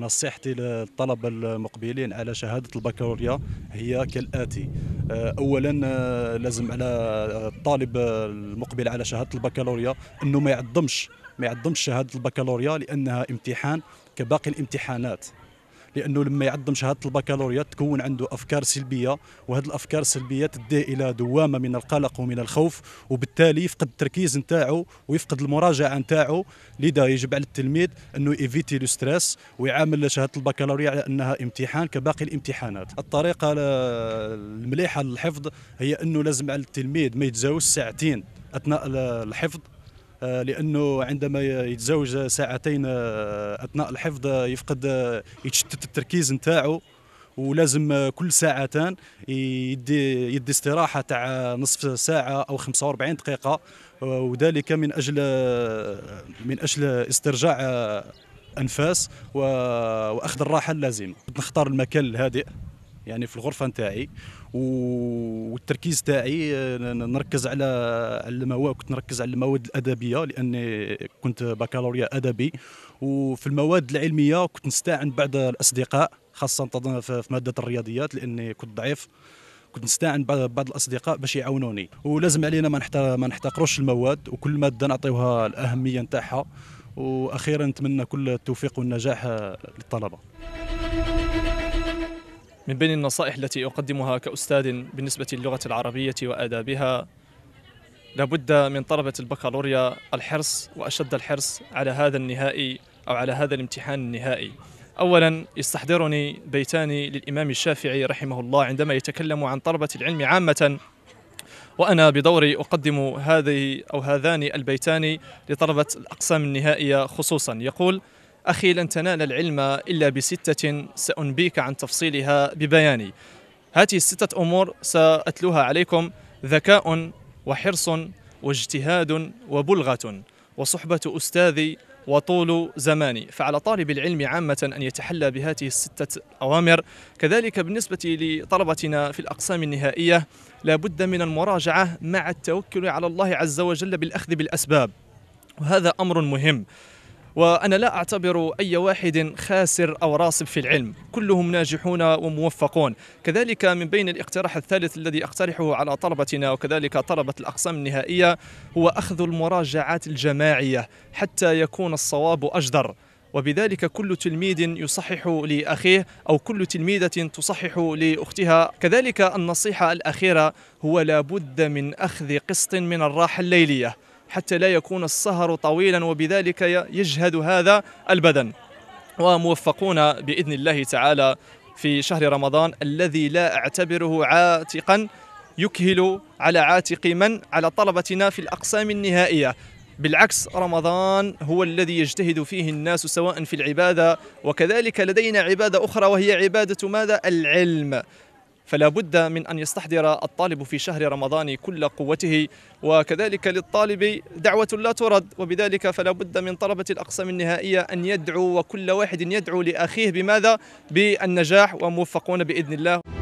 نصيحتي للطلبة المقبلين على شهادة البكالوريا هي كالآتي آه، أولا آه، لازم على الطالب المقبل على شهادة البكالوريا أنه ما يعظمش ما يعظمش شهادة البكالوريا لأنها امتحان كباقي الامتحانات لانه لما يعظم شهاده البكالوريا تكون عنده افكار سلبيه وهذه الافكار السلبيه تدي الى دوامه من القلق ومن الخوف وبالتالي يفقد التركيز نتاعو ويفقد المراجعه نتاعو لذا يجب على التلميذ انه ايفيتي لو ستريس ويعامل شهاده البكالوريا على انها امتحان كباقي الامتحانات الطريقه المليحه للحفظ هي انه لازم على التلميذ ما يتجاوز ساعتين اثناء الحفظ آه، لانه عندما يتزوج ساعتين آه، اثناء الحفظ آه، يفقد يتشتت التركيز نتاعو ولازم كل ساعتين يدي يدي استراحه تاع نصف ساعه او 45 دقيقه وذلك من اجل من اجل استرجاع انفاس واخذ الراحه اللازمه نختار المكان الهادئ يعني في الغرفه نتاعي والتركيز تاعي آه، نركز على على المواد كنت نركز على المواد الادبيه لاني كنت بكالوريا ادبي وفي المواد العلميه كنت نستعن بعض الاصدقاء خاصه في ماده الرياضيات لاني كنت ضعيف كنت نستعن بعض الاصدقاء باش يعاونوني ولازم علينا ما ما نحتقروش المواد وكل ماده نعطيوها الاهميه نتاعها واخيرا نتمنى كل التوفيق والنجاح للطلبه من بين النصائح التي أقدمها كأستاذ بالنسبة للغة العربية وآدابها لابد من طلبة البكالوريا الحرص وأشد الحرص على هذا النهائي أو على هذا الامتحان النهائي أولا يستحضرني بيتان للإمام الشافعي رحمه الله عندما يتكلم عن طلبة العلم عامة وأنا بدوري أقدم هذه أو هذان البيتان لطلبة الأقسام النهائية خصوصا يقول أخي لن تنال العلم إلا بستة سأنبيك عن تفصيلها ببياني هذه الستة أمور سأتلوها عليكم ذكاء وحرص واجتهاد وبلغة وصحبة أستاذي وطول زماني فعلى طالب العلم عامة أن يتحلى بهذه الستة أوامر كذلك بالنسبة لطلبتنا في الأقسام النهائية لابد من المراجعة مع التوكل على الله عز وجل بالأخذ بالأسباب وهذا أمر مهم وأنا لا أعتبر أي واحد خاسر أو راسب في العلم كلهم ناجحون وموفقون كذلك من بين الاقتراح الثالث الذي أقترحه على طلبتنا وكذلك طلبة الأقسام النهائية هو أخذ المراجعات الجماعية حتى يكون الصواب أجدر وبذلك كل تلميذ يصحح لأخيه أو كل تلميذة تصحح لأختها كذلك النصيحة الأخيرة هو لابد من أخذ قسط من الراحة الليلية حتى لا يكون السهر طويلا وبذلك يجهد هذا البدن وموفقون بإذن الله تعالى في شهر رمضان الذي لا أعتبره عاتقا يكهل على عاتق من على طلبتنا في الأقسام النهائية بالعكس رمضان هو الذي يجتهد فيه الناس سواء في العبادة وكذلك لدينا عبادة أخرى وهي عبادة ماذا؟ العلم فلا بد من أن يستحضر الطالب في شهر رمضان كل قوته وكذلك للطالب دعوة لا ترد وبذلك فلا بد من طلبة الأقسام النهائية أن يدعو وكل واحد يدعو لأخيه بماذا بالنجاح وموفقون بإذن الله